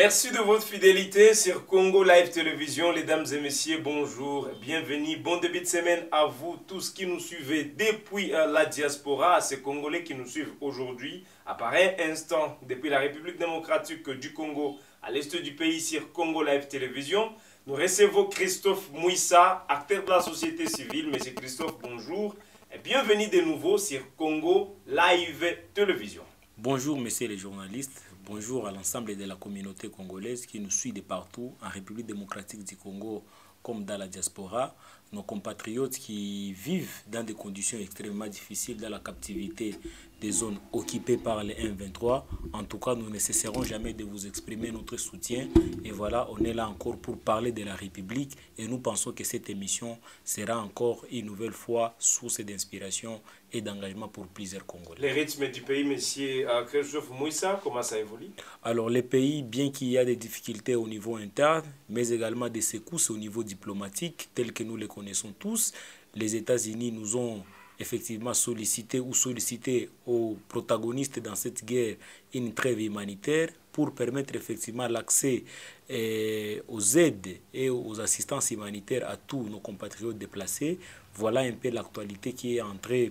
Merci de votre fidélité sur Congo Live Télévision. dames et messieurs, bonjour, bienvenue, bon début de semaine à vous tous qui nous suivez depuis euh, la diaspora, à ces Congolais qui nous suivent aujourd'hui, à pareil instant, depuis la République démocratique du Congo, à l'est du pays sur Congo Live Télévision. Nous recevons Christophe Mouissa, acteur de la société civile. Monsieur Christophe, bonjour et bienvenue de nouveau sur Congo Live Télévision. Bonjour, messieurs les journalistes. Bonjour à l'ensemble de la communauté congolaise qui nous suit de partout en République démocratique du Congo comme dans la diaspora, nos compatriotes qui vivent dans des conditions extrêmement difficiles, dans la captivité des zones occupées par les M23. En tout cas, nous ne cesserons jamais de vous exprimer notre soutien. Et voilà, on est là encore pour parler de la République et nous pensons que cette émission sera encore une nouvelle fois source d'inspiration et d'engagement pour plusieurs Congolais. Les rythmes du pays, à Kerjouf euh, Mouissa, comment ça évolue Alors, les pays, bien qu'il y a des difficultés au niveau interne, mais également des secousses au niveau diplomatique, telles que nous les connaissons tous, les États-Unis nous ont effectivement solliciter ou solliciter aux protagonistes dans cette guerre une trêve humanitaire pour permettre effectivement l'accès eh, aux aides et aux assistances humanitaires à tous nos compatriotes déplacés. Voilà un peu l'actualité qui est en train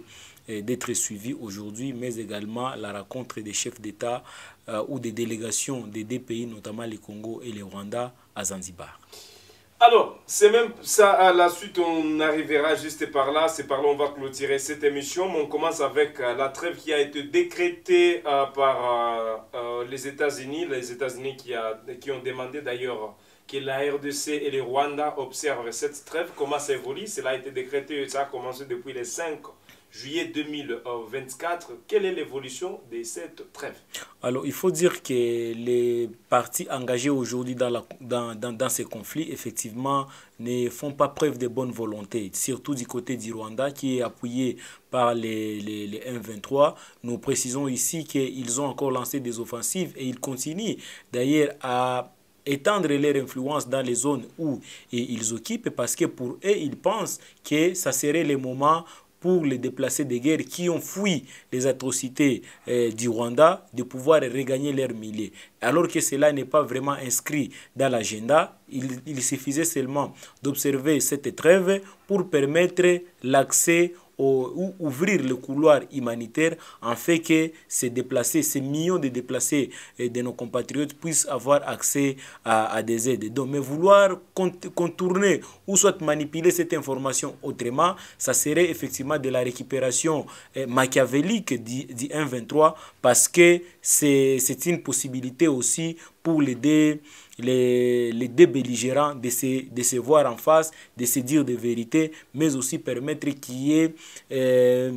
eh, d'être suivie aujourd'hui, mais également la rencontre des chefs d'État eh, ou des délégations des deux pays, notamment le Congo et le Rwanda, à Zanzibar. Alors, c'est même ça, à la suite, on arrivera juste par là, c'est par là on va clôturer cette émission, mais on commence avec euh, la trêve qui a été décrétée euh, par euh, les États-Unis, les États-Unis qui, qui ont demandé d'ailleurs que la RDC et le Rwanda observent cette trêve, comment ça évolue, cela a été décrété, ça a commencé depuis les 5 juillet 2024. Quelle est l'évolution de cette trêve Alors, il faut dire que les partis engagés aujourd'hui dans, la, dans, dans, dans ces conflits, effectivement, ne font pas preuve de bonne volonté, surtout du côté du Rwanda qui est appuyé par les, les, les M23. Nous précisons ici qu'ils ont encore lancé des offensives et ils continuent d'ailleurs à étendre leur influence dans les zones où ils occupent parce que pour eux, ils pensent que ça serait le moment pour les déplacés de guerre qui ont fui les atrocités euh, du Rwanda de pouvoir regagner leurs milliers. Alors que cela n'est pas vraiment inscrit dans l'agenda, il, il suffisait seulement d'observer cette trêve pour permettre l'accès ou ouvrir le couloir humanitaire en fait que ces déplacés, ces millions de déplacés eh, de nos compatriotes puissent avoir accès à, des aides. Donc, mais vouloir contourner ou soit manipuler cette information autrement, ça serait effectivement de la récupération eh, machiavélique du, 1-23 parce que c'est une possibilité aussi pour les les, les deux belligérants de se, voir en face, de se dire des vérités, mais aussi permettre qu'il y ait... Euh,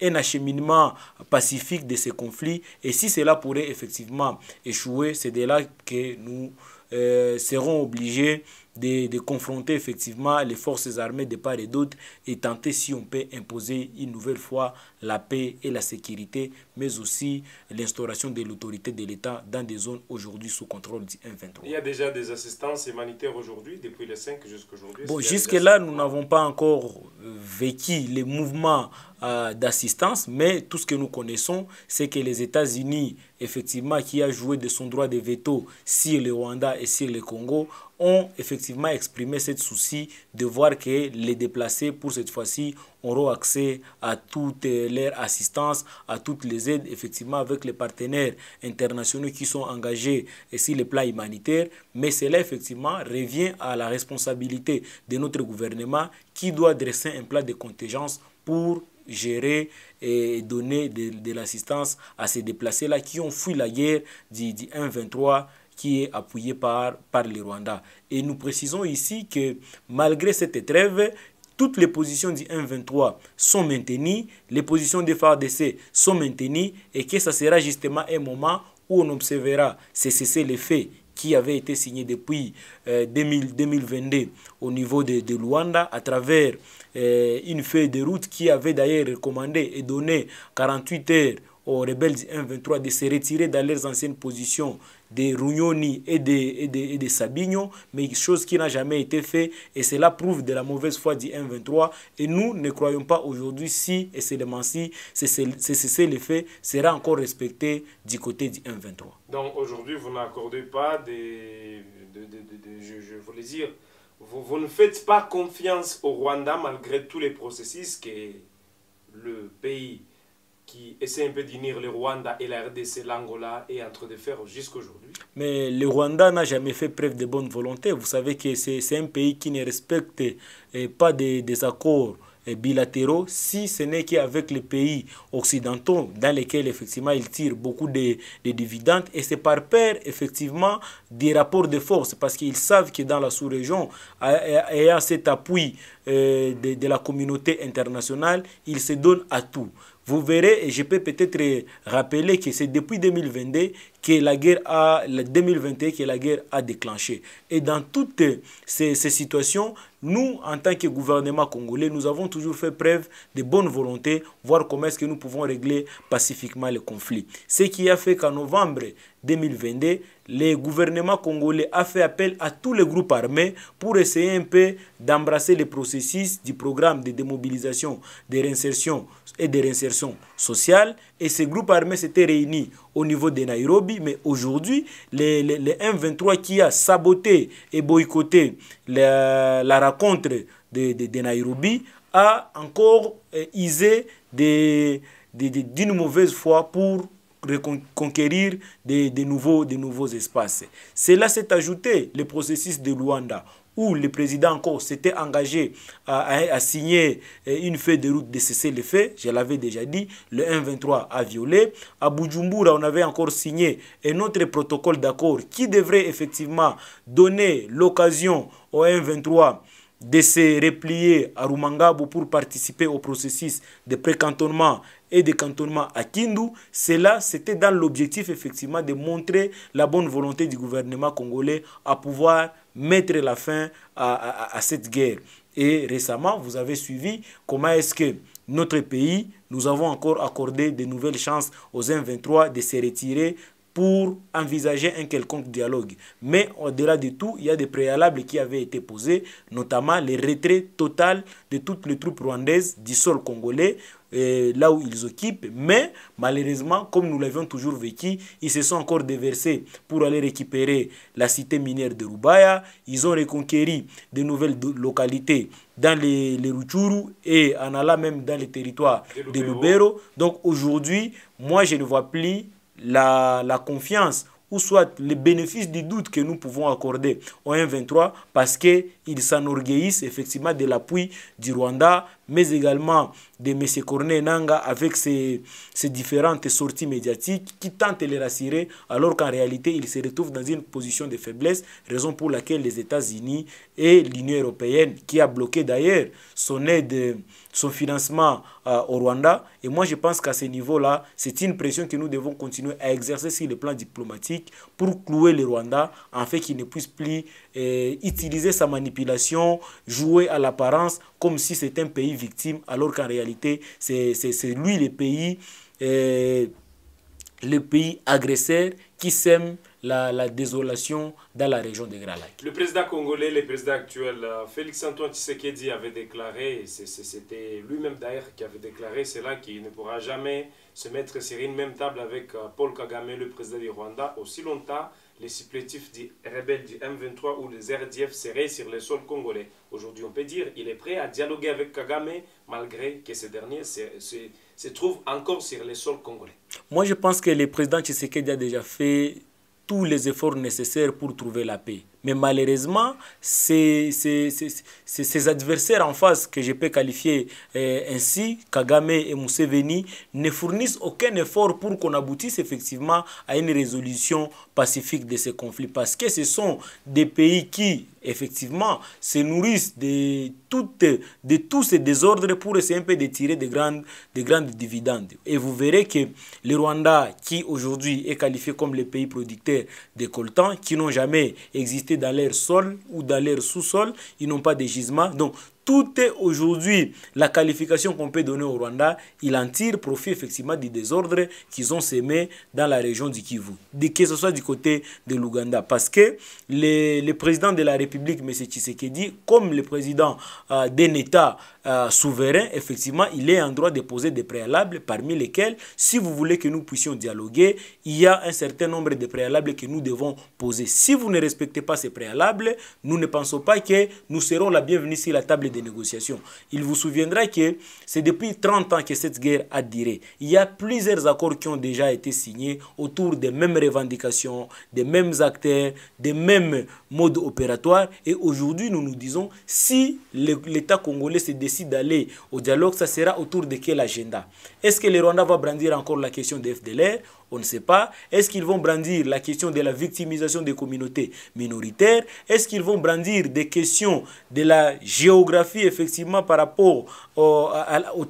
un acheminement pacifique de ces conflits. Et si cela pourrait effectivement échouer, c'est de là que nous euh, serons obligés de, de, confronter effectivement les forces armées de part et d'autre et tenter si on peut imposer une nouvelle fois la paix et la sécurité, mais aussi l'instauration de l'autorité de l'État dans des zones aujourd'hui sous contrôle du M23. Il y a déjà des assistances humanitaires aujourd'hui, depuis le 5 jusqu'à Bon, jusque-là, nous n'avons pas encore euh, vécu les mouvements euh, d'assistance, mais tout ce que nous connaissons, c'est que les États-Unis, effectivement, qui a joué de son droit de veto sur le Rwanda et sur le Congo, ont effectivement exprimé ce souci de voir que les déplacés, pour cette fois-ci, auront accès à toute leur assistance, à toutes les aides, effectivement, avec les partenaires internationaux qui sont engagés et sur le plats humanitaire. Mais cela, effectivement, revient à la responsabilité de notre gouvernement qui doit dresser un plan de contingence pour gérer et donner de, l'assistance à ces déplacés-là qui ont fui la guerre du, 1-23 qui est appuyé par, par le Rwanda. Et nous précisons ici que malgré cette trêve, toutes les positions du 1-23 sont maintenues, les positions des FARDC sont maintenues et que ça sera justement un moment où on observera ces cessez les faits qui avait été signé depuis 2022 euh, au niveau de, de Luanda à travers euh, une feuille de route qui avait d'ailleurs recommandé et donné 48 heures aux rebelles M23 de se retirer dans leurs anciennes positions de Rugnoni et de, et de, et mais chose qui n'a jamais été faite et cela prouve de la mauvaise foi du M23 et nous ne croyons pas aujourd'hui si et c'est seulement si c'est le fait sera encore respecté du côté du M23. Donc aujourd'hui vous n'accordez pas des, de, je, voulais dire, vous, vous, ne faites pas confiance au Rwanda malgré tous les processus que le pays qui essaie un peu d'unir le Rwanda et la RDC, l'Angola, et entre de faire jusqu'aujourd'hui. Mais le Rwanda n'a jamais fait preuve de bonne volonté. Vous savez que c'est un pays qui ne respecte eh, pas des, des accords eh, bilatéraux, si ce n'est qu'avec les pays occidentaux dans lesquels effectivement ils tirent beaucoup de, dividendes et c'est par peur effectivement des rapports de force parce qu'ils savent que dans la sous-région, ayant cet appui eh, de, de la communauté internationale, ils se donnent à tout. Vous verrez, et je peux peut-être rappeler que c'est depuis 2022 que la guerre a, 2021 que la guerre a déclenché. Et dans toutes ces, ces situations, nous, en tant que gouvernement congolais, nous avons toujours fait preuve de bonne volonté, voir comment est-ce que nous pouvons régler pacifiquement le conflit. Ce qui a fait qu'en novembre 2022, le gouvernement congolais a fait appel à tous les groupes armés pour essayer un peu d'embrasser les processus du programme de démobilisation, de réinsertion et de réinsertion sociale. Et ces groupes armés s'étaient réunis au niveau de Nairobi, mais aujourd'hui, les, M23 qui a saboté et boycotté la, rencontre de, Nairobi a encore euh, usé isé d'une mauvaise foi pour reconquérir de nouveaux, nouveaux espaces. Cela s'est ajouté le processus de Luanda, où le président encore s'était engagé à, signer euh, une feuille de route de cesser les faits, je l'avais déjà dit, le 1-23 a violé. À Bujumbura, on avait encore signé un autre protocole d'accord qui devrait effectivement donner l'occasion au 1-23 de se replier à Rumangabo pour participer au processus de pré précantonnement et des cantonnement à Kindu. Cela, c'était dans l'objectif effectivement de montrer la bonne volonté du gouvernement congolais à pouvoir mettre la fin à, cette guerre. Et récemment, vous avez suivi comment est-ce que notre pays, nous avons encore accordé de nouvelles chances aux M23 de se retirer pour envisager un quelconque dialogue. Mais au-delà de tout, il y a des préalables qui avaient été posés, notamment le retrait total de toutes les troupes rwandaises du sol congolais, euh, là où ils occupent. Mais malheureusement, comme nous l'avions toujours vécu, ils se sont encore déversés pour aller récupérer la cité minière de Rubaya. Ils ont reconquéri de nouvelles localités dans les, les et en allant même dans les territoires de Lubero. Donc aujourd'hui, moi je ne vois plus la, la confiance ou soit les bénéfices du doute que nous pouvons accorder au m 23 parce qu'ils s'enorgueillissent effectivement de l'appui du Rwanda, mais également de M. Corneille Nanga avec ses, ses, différentes sorties médiatiques qui tentent de les rassurer alors qu'en réalité ils se retrouvent dans une position de faiblesse, raison pour laquelle les États-Unis et l'Union européenne, qui a bloqué d'ailleurs son aide son financement euh, au Rwanda. Et moi, je pense qu'à ce niveau-là, c'est une pression que nous devons continuer à exercer sur le plan diplomatique pour clouer le Rwanda, en fait qu'il ne puisse plus euh, utiliser sa manipulation, jouer à l'apparence comme si c'était un pays victime, alors qu'en réalité, c'est lui le pays, euh, le pays agresseur qui sème la, désolation dans la région de Grands Le président congolais, le président actuel, euh, Félix Antoine Tshisekedi avait déclaré, c'était lui-même d'ailleurs qui avait déclaré cela, qu'il ne pourra jamais se mettre sur une même table avec euh, Paul Kagame, le président du Rwanda, aussi longtemps les supplétifs des rebelles du M23 ou les RDF seraient sur le sol congolais. Aujourd'hui, on peut dire qu'il est prêt à dialoguer avec Kagame, malgré que ce dernier se, se trouve encore sur le sol congolais. Moi, je pense que le président Tshisekedi a déjà fait tous les efforts nécessaires pour trouver la paix. Mais malheureusement, ces, ces, adversaires en face, que je peux qualifier euh, ainsi, Kagame et Museveni, ne fournissent aucun effort pour qu'on aboutisse effectivement à une résolution pacifique de ces conflits. Parce que ce sont des pays qui, effectivement, se nourrissent de, toutes, de tous ces désordres pour essayer un peu de tirer des grandes, de grandes dividendes. Et vous verrez que le Rwanda, qui aujourd'hui est qualifié comme le pays producteur de coltan, qui n'ont jamais existé, dans l'air sol ou dans l'air sous-sol, ils n'ont pas de gisement. Donc toute aujourd'hui la qualification qu'on peut donner au Rwanda. Il en tire profit effectivement du désordre qu'ils ont semé dans la région du Kivu, que ce soit du côté de l'Ouganda. Parce que le, président de la République, M. Tshisekedi, comme le président euh, d'un État euh, souverain, effectivement, il est en droit de poser des préalables parmi lesquels, si vous voulez que nous puissions dialoguer, il y a un certain nombre de préalables que nous devons poser. Si vous ne respectez pas ces préalables, nous ne pensons pas que nous serons la bienvenue sur la table des négociations. Il vous souviendra que c'est depuis 30 ans que cette guerre a duré. Il y a plusieurs accords qui ont déjà été signés autour des mêmes revendications, des mêmes acteurs, des mêmes modes opératoires. Et aujourd'hui, nous nous disons, si l'État congolais se décide d'aller au dialogue, ça sera autour de quel agenda Est-ce que le Rwanda va brandir encore la question des FDLR on ne sait pas. Est-ce qu'ils vont brandir la question de la victimisation des communautés minoritaires Est-ce qu'ils vont brandir des questions de la géographie, effectivement, par rapport au,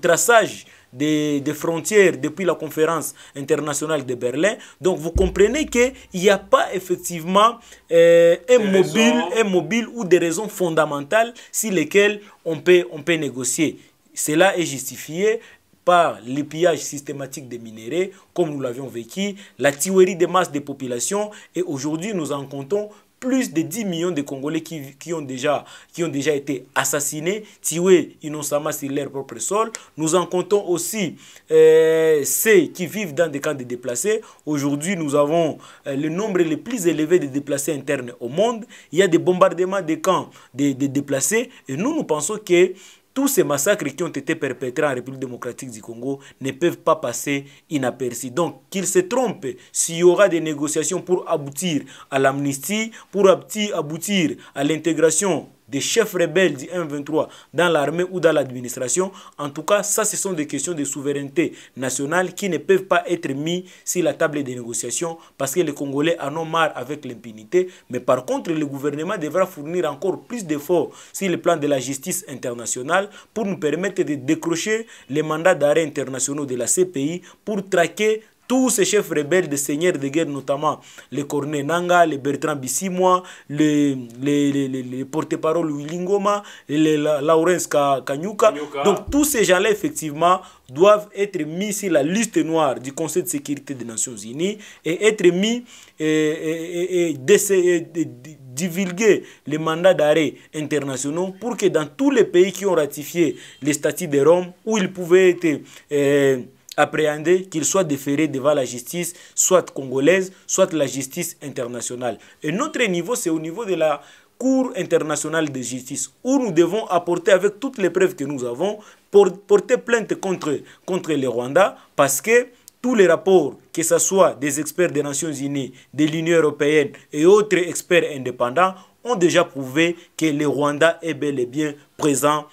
traçage des, frontières depuis la conférence internationale de Berlin. Donc vous comprenez qu'il n'y a pas effectivement euh, un, mobile, mobile, ou des raisons fondamentales sur lesquelles on peut, on peut négocier. Cela est justifié par les pillages systématiques des minéraux, comme nous l'avions vécu, la tuerie des masses des populations, et aujourd'hui nous en comptons plus de 10 millions de Congolais qui, ont, déjà, qui ont déjà été assassinés, tués innocemment sur leur propre sol. Nous en comptons aussi euh, ceux qui vivent dans des camps de déplacés. Aujourd'hui, nous avons euh, le nombre le plus élevé de déplacés internes au monde. Il y a des bombardements des camps de déplacés. Et nous, nous pensons que tous ces massacres qui ont été perpétrés en République démocratique du Congo ne peuvent pas passer inaperçus. Donc qu'il se trompent s'il y aura des négociations pour aboutir à l'amnistie, pour aboutir à l'intégration des chefs rebelles du 1-23 dans l'armée ou dans l'administration. En tout cas, ça, ce sont des questions de souveraineté nationale qui ne peuvent pas être mises sur la table des négociations parce que les Congolais en ont marre avec l'impunité. Mais par contre, le gouvernement devra fournir encore plus d'efforts sur le plan de la justice internationale pour nous permettre de décrocher les mandats d'arrêt internationaux de la CPI pour traquer tous ces chefs rebelles de seigneurs de guerre, notamment les Corneille Nanga, les Bertrand Bissimois, les, les, les, les porte-parole Willingoma, les Laurence Kanyuka. Donc tous ces gens-là, effectivement, doivent être mis sur la liste noire du Conseil de sécurité des Nations Unies et être mis et, et, divulguer les mandats d'arrêt internationaux pour que dans tous les pays qui ont ratifié les statuts de Rome, où ils pouvaient être... Euh, appréhender qu'ils soit déférés devant la justice, soit congolaise, soit la justice internationale. Et notre niveau, c'est au niveau de la Cour internationale de justice, où nous devons apporter avec toutes les preuves que nous avons, pour porter plainte contre, contre les parce que tous les rapports, que ce soit des experts des Nations Unies, de l'Union Européenne et autres experts indépendants, ont déjà prouvé que le Rwanda est bel et bien présent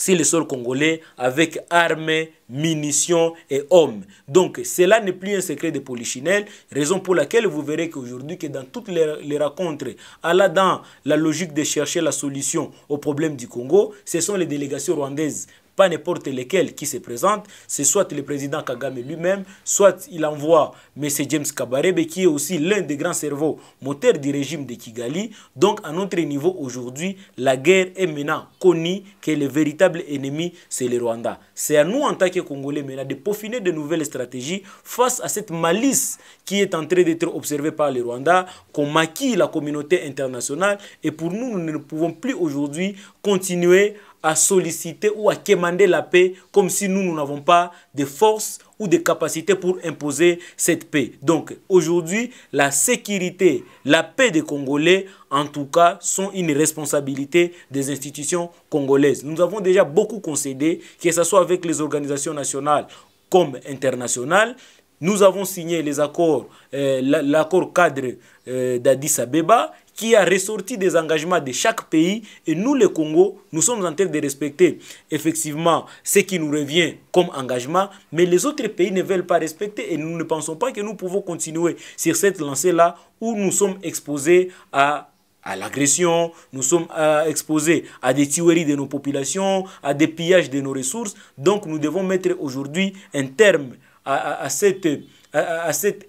c'est le sol congolais avec armes, munitions et hommes. Donc cela n'est plus un secret de Polichinelle, raison pour laquelle vous verrez qu'aujourd'hui, que dans toutes les, rencontres, à dans la logique de chercher la solution au problème du Congo, ce sont les délégations rwandaises pas n'importe lequel qui se présente, c'est soit le président Kagame lui-même, soit il envoie M. James Kabarebe, qui est aussi l'un des grands cerveaux moteurs du régime de Kigali. Donc, à notre niveau aujourd'hui, la guerre est maintenant connue que le véritable ennemi, c'est le Rwanda. C'est à nous, en tant que Congolais, maintenant, de peaufiner de nouvelles stratégies face à cette malice qui est en train d'être observée par le Rwanda, qu'on maquille la communauté internationale. Et pour nous, nous ne pouvons plus aujourd'hui continuer à solliciter ou à quémander la paix comme si nous, nous n'avons pas de force ou de capacité pour imposer cette paix. Donc aujourd'hui, la sécurité, la paix des Congolais, en tout cas, sont une responsabilité des institutions congolaises. Nous avons déjà beaucoup concédé, que ce soit avec les organisations nationales comme internationales, nous avons signé les accords, euh, l'accord cadre euh, d'Addis Abeba qui a ressorti des engagements de chaque pays et nous, le Congo, nous sommes en train de respecter effectivement ce qui nous revient comme engagement, mais les autres pays ne veulent pas respecter et nous ne pensons pas que nous pouvons continuer sur cette lancée-là où nous sommes exposés à à l'agression, nous sommes euh, exposés à des tueries de nos populations, à des pillages de nos ressources. Donc nous devons mettre aujourd'hui un terme à cette à, cette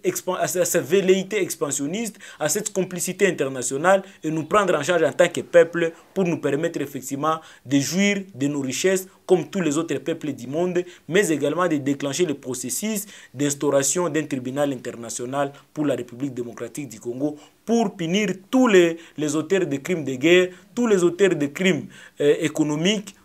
velléité expansionniste, à cette complicité internationale et nous prendre en charge en tant que peuple pour nous permettre effectivement de jouir de nos richesses comme tous les autres peuples du monde, mais également de déclencher le processus d'instauration d'un tribunal international pour la République démocratique du Congo pour punir tous les, auteurs de crimes de guerre, tous les auteurs de crimes euh, économiques,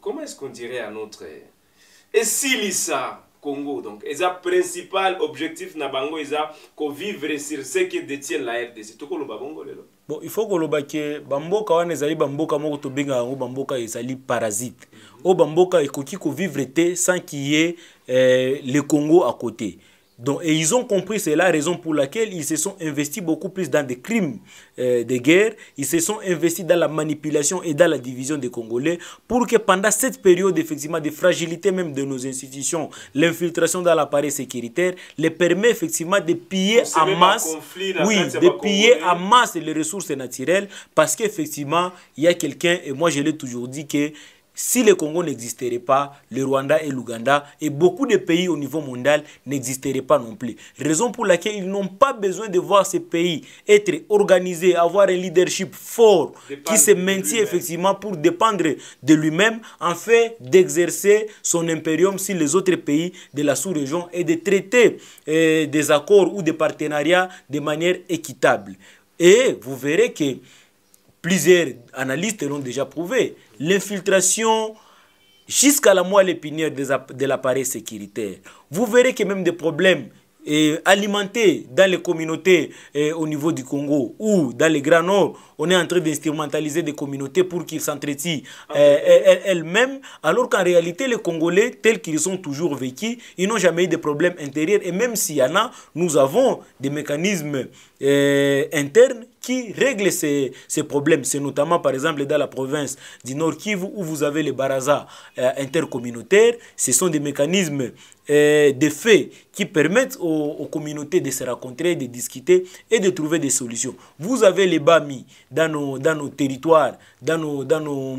comment est-ce qu'on dirait à notre esilisa eh, congo donc eza principal objectif na bango eza kovivre sur ce que détient la rdc tokoloba bongo lelo bon il faut koloba ke bamboka wana ezali bamboka moko tobengaka yango bamboka ezali parasite oyo bamboka ekoki kovivre te sans qu'il y ait eh, le congo à côté et ils ont compris, c'est la raison pour laquelle ils se sont investis beaucoup plus dans des crimes euh, de guerre, ils se sont investis dans la manipulation et dans la division des Congolais pour que pendant cette période effectivement de fragilité même de nos institutions, l'infiltration dans l'appareil sécuritaire les permet effectivement de piller en masse, piller masse les ressources naturelles parce qu'effectivement, il y a quelqu'un, et moi je l'ai toujours dit que si le Congo n'existerait pas, le Rwanda et l'Ouganda et beaucoup de pays au niveau mondial n'existeraient pas non plus. Raison pour laquelle ils n'ont pas besoin de voir ces pays être organisés, avoir un leadership fort qui se maintient effectivement pour dépendre de lui-même en fait d'exercer son impérium sur les autres pays de la sous-région et de traiter euh, des accords ou des partenariats de manière équitable. Et vous verrez que Plusieurs analystes l'ont déjà prouvé. L'infiltration jusqu'à la moelle épinière de l'appareil sécuritaire. Vous verrez que même des problèmes euh, alimentés dans les communautés euh, au niveau du Congo ou dans les Grands Nord, on est en train d'instrumentaliser des communautés pour qu'ils s'entretiennent euh, elles-mêmes, alors qu'en réalité, les Congolais, tels qu'ils sont toujours vécu, ils n'ont jamais eu de problèmes intérieurs. Et même s'il y en a, nous avons des mécanismes internes qui règle ces, ces problèmes. C'est notamment, par exemple, dans la province du Nord Kivu, où vous avez les barazas euh, intercommunautaires. Ce sont des mécanismes euh, des faits qui permettent aux, communautés de se rencontrer, de discuter et de trouver des solutions. Vous avez les BAMI dans nos, dans nos territoires, dans nos, dans nos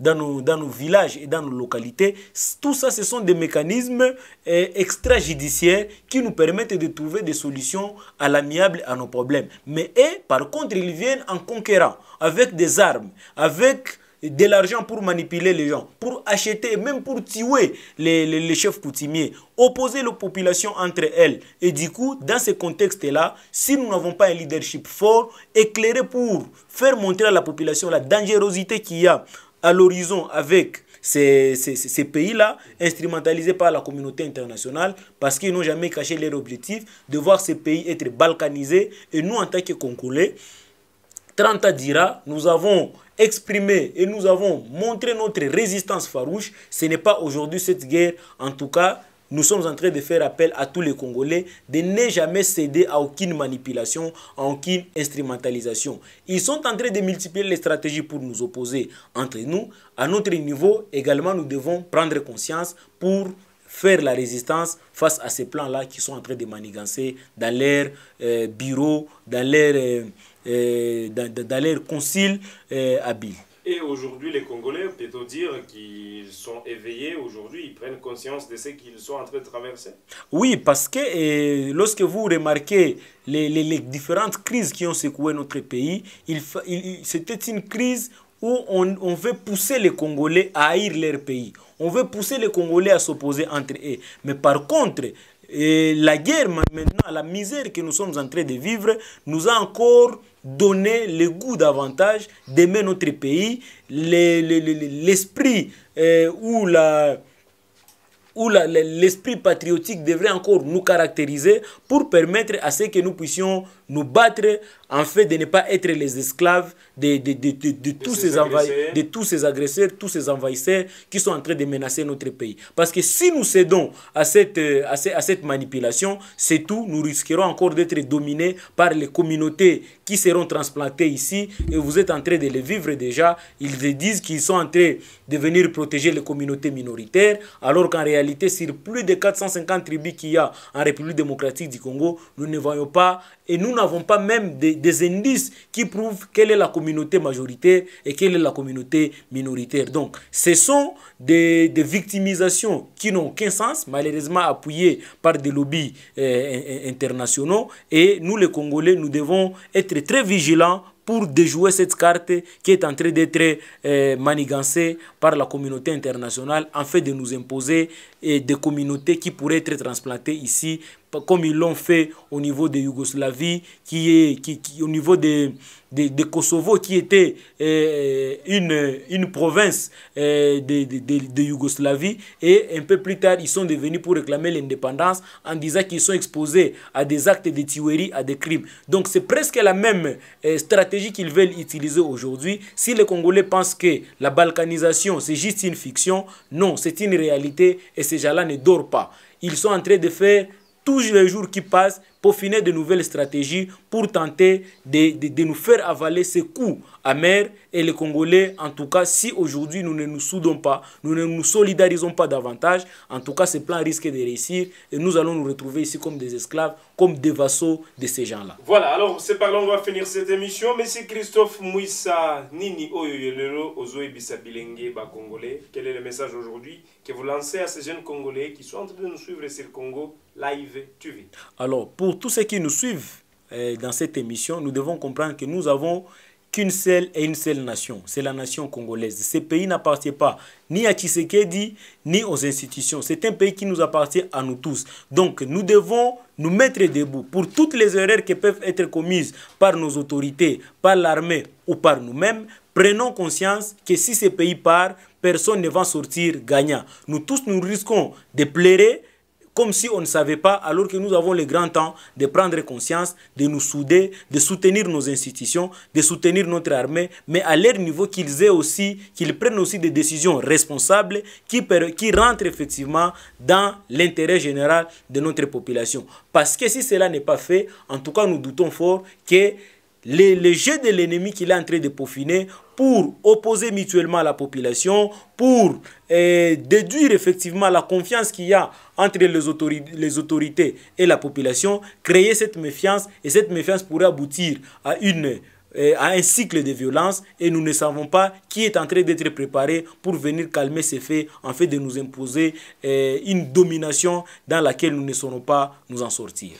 dans nos, dans villages et dans nos localités. Tout ça, ce sont des mécanismes euh, extrajudiciaires qui nous permettent de trouver des solutions à l'amiable à nos problèmes. Mais et, par contre, ils viennent en conquérant, avec des armes, avec de l'argent pour manipuler les gens, pour acheter, même pour tuer les, les, chefs coutumiers, opposer la population entre elles. Et du coup, dans ce contexte-là, si nous n'avons pas un leadership fort, éclairé pour faire montrer à la population la dangerosité qu'il y a à l'horizon avec ces, ces, ces pays-là, instrumentalisés par la communauté internationale, parce qu'ils n'ont jamais caché leur objectif de voir ces pays être balkanisés. Et nous, en tant que Congolais, 30 à Dira, nous avons exprimé et nous avons montré notre résistance farouche. Ce n'est pas aujourd'hui cette guerre, en tout cas, nous sommes en train de faire appel à tous les Congolais de ne jamais céder à aucune manipulation, à aucune instrumentalisation. Ils sont en train de multiplier les stratégies pour nous opposer entre nous. À notre niveau, également, nous devons prendre conscience pour faire la résistance face à ces plans-là qui sont en train de manigancer dans leurs euh, bureaux, bureau, dans leurs euh, euh, euh habiles. dans, concile habile. Et aujourd'hui, les Congolais, peut-on dire qu'ils sont éveillés aujourd'hui, ils prennent conscience de ce qu'ils sont en train de traverser Oui, parce que lorsque vous remarquez les, les, différentes crises qui ont secoué notre pays, il, il, c'était une crise où on, on veut pousser les Congolais à haïr leur pays. On veut pousser les Congolais à s'opposer entre eux. Mais par contre, et la guerre, maintenant, la misère que nous sommes en train de vivre, nous a encore donné le goût davantage d'aimer notre pays, l'esprit euh, ou l'esprit patriotique devrait encore nous caractériser pour permettre à ce que nous puissions nous battre en fait de ne pas être les esclaves de, de, de, de, tous, ces agresseurs. de tous ces agresseurs, tous ces envahisseurs qui sont en train de menacer notre pays. Parce que si nous cédons à cette, euh, à à cette manipulation, c'est tout, nous risquerons encore d'être dominés par les communautés qui seront transplantées ici. Et vous êtes en train de les vivre déjà. Ils disent qu'ils sont en train de venir protéger les communautés minoritaires, alors qu'en réalité, sur plus de 450 tribus qu'il y a en République démocratique du Congo, nous ne voyons pas et nous n'avons pas même des, indices qui prouvent quelle est la communauté majoritaire et quelle est la communauté minoritaire. Donc, ce sont des, victimisations qui n'ont aucun sens, malheureusement appuyées par des lobbies euh, internationaux. Et nous, les Congolais, nous devons être très vigilants pour déjouer cette carte qui est en train d'être euh, manigancée par la communauté internationale en fait de nous imposer et des communautés qui pourraient être transplantées ici, comme ils l'ont fait au niveau de Yougoslavie, qui est, qui, qui, au niveau de, de, de, Kosovo, qui était euh, une, une province de, euh, de, de, Yougoslavie. Et un peu plus tard, ils sont devenus pour réclamer l'indépendance en disant qu'ils sont exposés à des actes de tuerie, à des crimes. Donc c'est presque la même euh, stratégie qu'ils veulent utiliser aujourd'hui. Si les Congolais pensent que la balkanisation, c'est juste une fiction, non, c'est une réalité. Et ces gens-là ne dorment pas. Ils sont en train de faire tous les jours qui passent, pour finir de nouvelles stratégies pour tenter de, nous faire avaler ces coups amers. Et les Congolais, en tout cas, si aujourd'hui nous ne nous soudons pas, nous ne nous solidarisons pas davantage, en tout cas, ces plans risque de réussir et nous allons nous retrouver ici comme des esclaves, comme des vassaux de ces gens-là. Voilà, alors c'est par là on va finir cette émission. Monsieur Christophe Mouissa Nini Oyoyelelo Congolais, quel est le message aujourd'hui que vous lancez à ces jeunes Congolais qui sont en train de nous suivre sur le Congo Live TV. Alors, pour tous ceux qui nous suivent eh, dans cette émission, nous devons comprendre que nous avons qu'une seule et une seule nation, c'est la nation congolaise. Ce pays n'appartient pas ni à Tshisekedi, ni aux institutions. C'est un pays qui nous appartient à nous tous. Donc nous devons nous mettre debout pour toutes les erreurs qui peuvent être commises par nos autorités, par l'armée ou par nous-mêmes. Prenons conscience que si ce pays part, personne ne va sortir gagnant. Nous tous, nous risquons de pleurer, comme si on ne savait pas, alors que nous avons le grand temps de prendre conscience, de nous souder, de soutenir nos institutions, de soutenir notre armée, mais à leur niveau qu'ils aient aussi, qu'ils prennent aussi des décisions responsables qui, qui rentrent effectivement dans l'intérêt général de notre population. Parce que si cela n'est pas fait, en tout cas nous doutons fort que les, les de l'ennemi qu'il est en train de peaufiner pour opposer mutuellement la population, pour euh, déduire effectivement la confiance qu'il y a entre les, autorités et la population, créer cette méfiance et cette méfiance pourrait aboutir à, une, euh, à un cycle de violence et nous ne savons pas qui est en train d'être préparé pour venir calmer ces faits en fait de nous imposer euh, une domination dans laquelle nous ne saurons pas nous en sortir.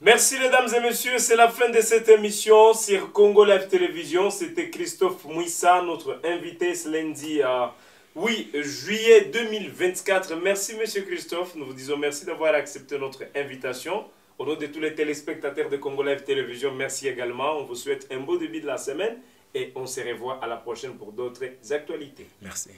Merci mesdames et messieurs, c'est la fin de cette émission sur Congo Live Télévision. C'était Christophe Mouissa, notre invité ce lundi à euh, 8 juillet 2024. Merci monsieur Christophe, nous vous disons merci d'avoir accepté notre invitation. Au nom de tous les téléspectateurs de Congo Live Télévision, merci également. On vous souhaite un beau début de la semaine et on se revoit à la prochaine pour d'autres actualités. Merci.